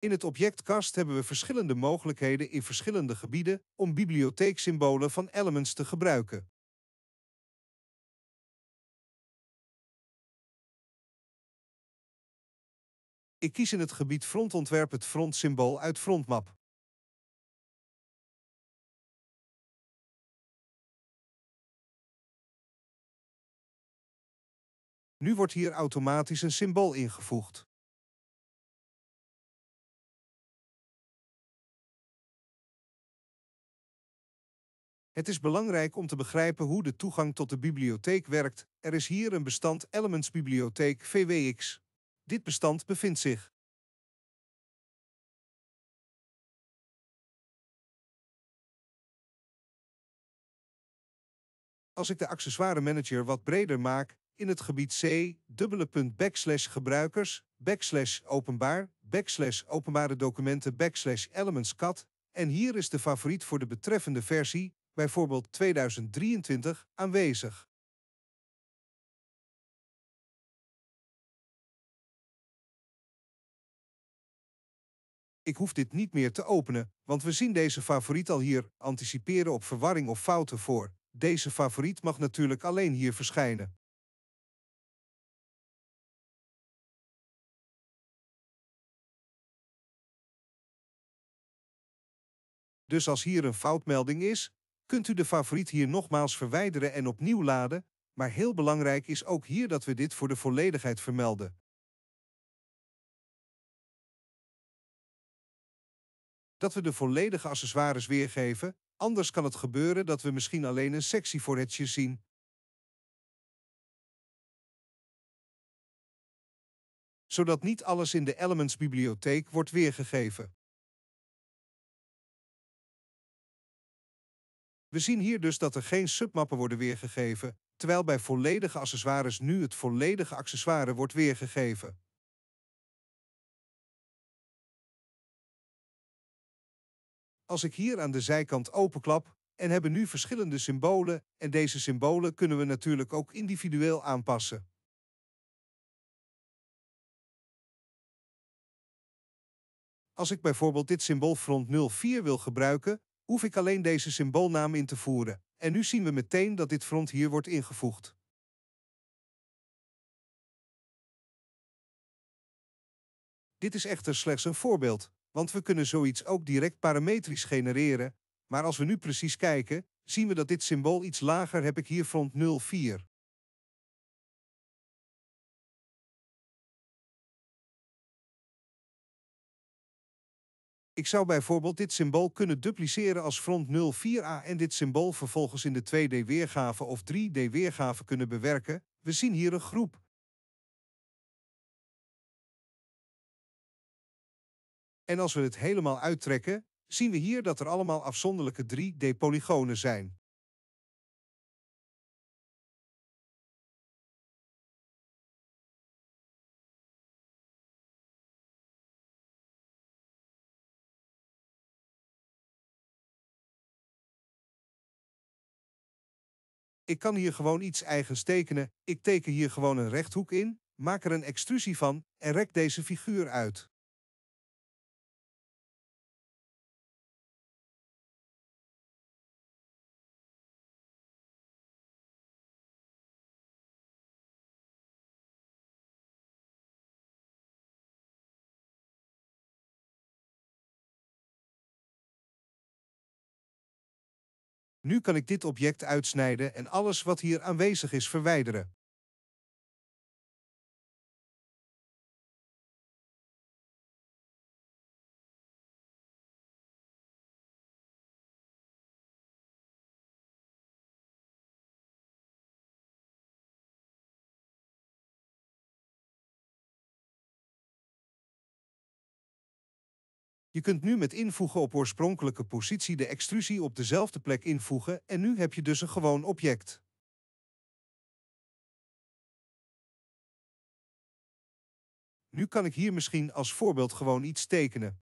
In het objectkast hebben we verschillende mogelijkheden in verschillende gebieden om bibliotheeksymbolen van Elements te gebruiken. Ik kies in het gebied frontontwerp het frontsymbool uit Frontmap. Nu wordt hier automatisch een symbool ingevoegd. Het is belangrijk om te begrijpen hoe de toegang tot de bibliotheek werkt. Er is hier een bestand Elements Bibliotheek VWX. Dit bestand bevindt zich Als ik de accessoire manager wat breder maak, in het gebied C, dubbele punt backslash gebruikers, backslash openbaar, backslash openbare documenten, backslash elements cat, en hier is de favoriet voor de betreffende versie, bijvoorbeeld 2023, aanwezig. Ik hoef dit niet meer te openen, want we zien deze favoriet al hier, anticiperen op verwarring of fouten voor. Deze favoriet mag natuurlijk alleen hier verschijnen. Dus als hier een foutmelding is, kunt u de favoriet hier nogmaals verwijderen en opnieuw laden, maar heel belangrijk is ook hier dat we dit voor de volledigheid vermelden. Dat we de volledige accessoires weergeven, anders kan het gebeuren dat we misschien alleen een sectie voor zien. Zodat niet alles in de Elements bibliotheek wordt weergegeven. We zien hier dus dat er geen submappen worden weergegeven, terwijl bij volledige accessoires nu het volledige accessoire wordt weergegeven. Als ik hier aan de zijkant openklap, en hebben nu verschillende symbolen, en deze symbolen kunnen we natuurlijk ook individueel aanpassen. Als ik bijvoorbeeld dit symbool front 04 wil gebruiken, hoef ik alleen deze symboolnaam in te voeren. En nu zien we meteen dat dit front hier wordt ingevoegd. Dit is echter slechts een voorbeeld, want we kunnen zoiets ook direct parametrisch genereren, maar als we nu precies kijken, zien we dat dit symbool iets lager heb ik hier front 04. Ik zou bijvoorbeeld dit symbool kunnen dupliceren als front 04a en dit symbool vervolgens in de 2D-weergave of 3D-weergave kunnen bewerken. We zien hier een groep. En als we het helemaal uittrekken, zien we hier dat er allemaal afzonderlijke 3D-polygonen zijn. Ik kan hier gewoon iets eigens tekenen. Ik teken hier gewoon een rechthoek in, maak er een extrusie van en rek deze figuur uit. Nu kan ik dit object uitsnijden en alles wat hier aanwezig is verwijderen. Je kunt nu met invoegen op oorspronkelijke positie de extrusie op dezelfde plek invoegen en nu heb je dus een gewoon object. Nu kan ik hier misschien als voorbeeld gewoon iets tekenen.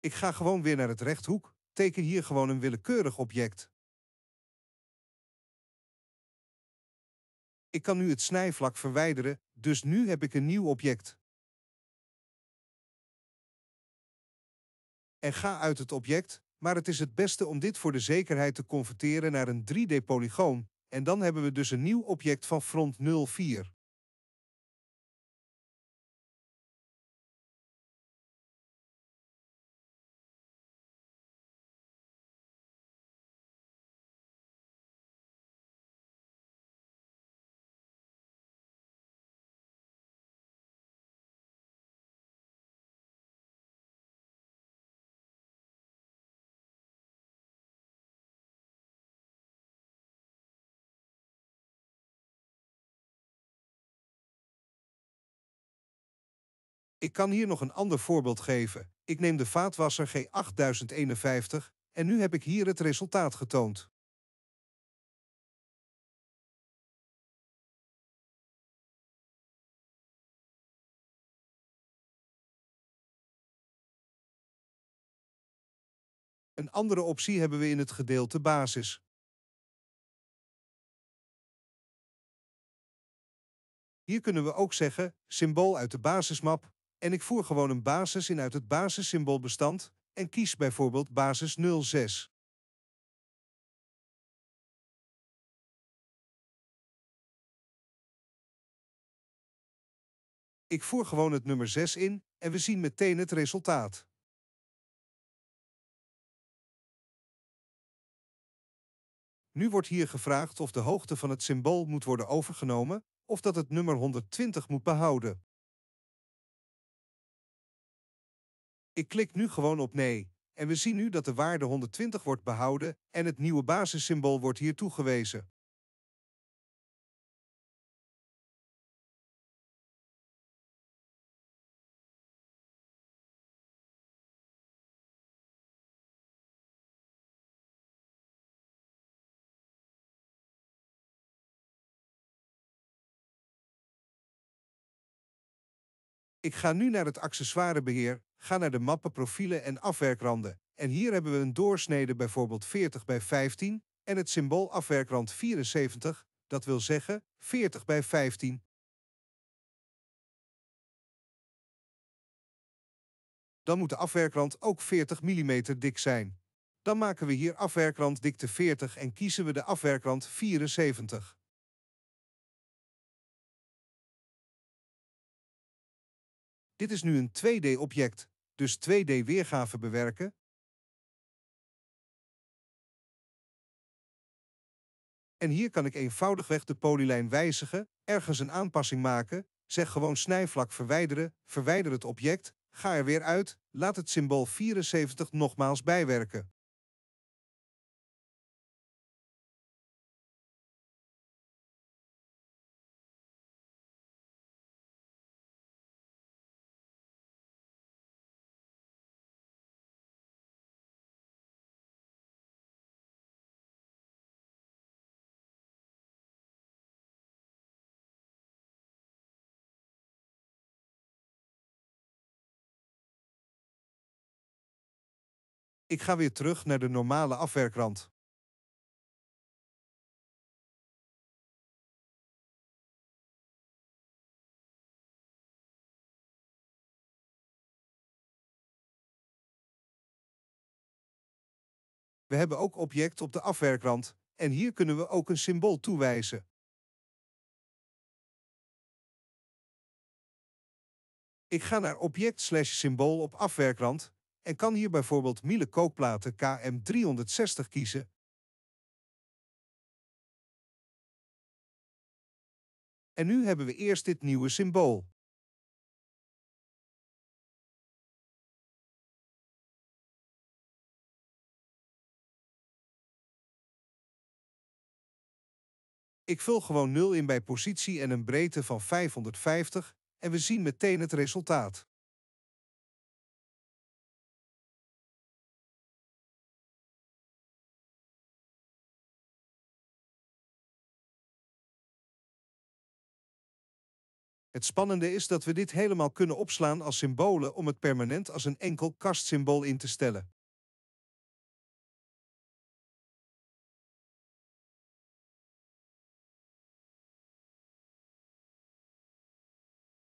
Ik ga gewoon weer naar het rechthoek, teken hier gewoon een willekeurig object. Ik kan nu het snijvlak verwijderen, dus nu heb ik een nieuw object. En ga uit het object, maar het is het beste om dit voor de zekerheid te converteren naar een 3D-polygoon, en dan hebben we dus een nieuw object van front 04. Ik kan hier nog een ander voorbeeld geven. Ik neem de vaatwasser G8051 en nu heb ik hier het resultaat getoond. Een andere optie hebben we in het gedeelte basis. Hier kunnen we ook zeggen, symbool uit de basismap, en ik voer gewoon een basis in uit het basissymboolbestand en kies bijvoorbeeld basis 06. Ik voer gewoon het nummer 6 in en we zien meteen het resultaat. Nu wordt hier gevraagd of de hoogte van het symbool moet worden overgenomen of dat het nummer 120 moet behouden. Ik klik nu gewoon op nee. En we zien nu dat de waarde 120 wordt behouden en het nieuwe basissymbool wordt hier toegewezen. Ik ga nu naar het accessoirebeheer Ga naar de mappen profielen en afwerkranden. En hier hebben we een doorsnede bijvoorbeeld 40 bij 15 en het symbool afwerkrand 74, dat wil zeggen 40 bij 15. Dan moet de afwerkrand ook 40 mm dik zijn. Dan maken we hier afwerkrand dikte 40 en kiezen we de afwerkrand 74. Dit is nu een 2D-object dus 2D-weergave bewerken, En hier kan ik eenvoudigweg de polylijn wijzigen, ergens een aanpassing maken, zeg gewoon snijvlak verwijderen, verwijder het object, ga er weer uit, laat het symbool 74 nogmaals bijwerken. Ik ga weer terug naar de normale afwerkrand. We hebben ook object op de afwerkrand en hier kunnen we ook een symbool toewijzen. Ik ga naar object slash symbool op afwerkrand en kan hier bijvoorbeeld Miele kookplaten KM360 kiezen. En nu hebben we eerst dit nieuwe symbool. Ik vul gewoon 0 in bij positie en een breedte van 550 en we zien meteen het resultaat. Het spannende is dat we dit helemaal kunnen opslaan als symbolen om het permanent als een enkel kastsymbool in te stellen.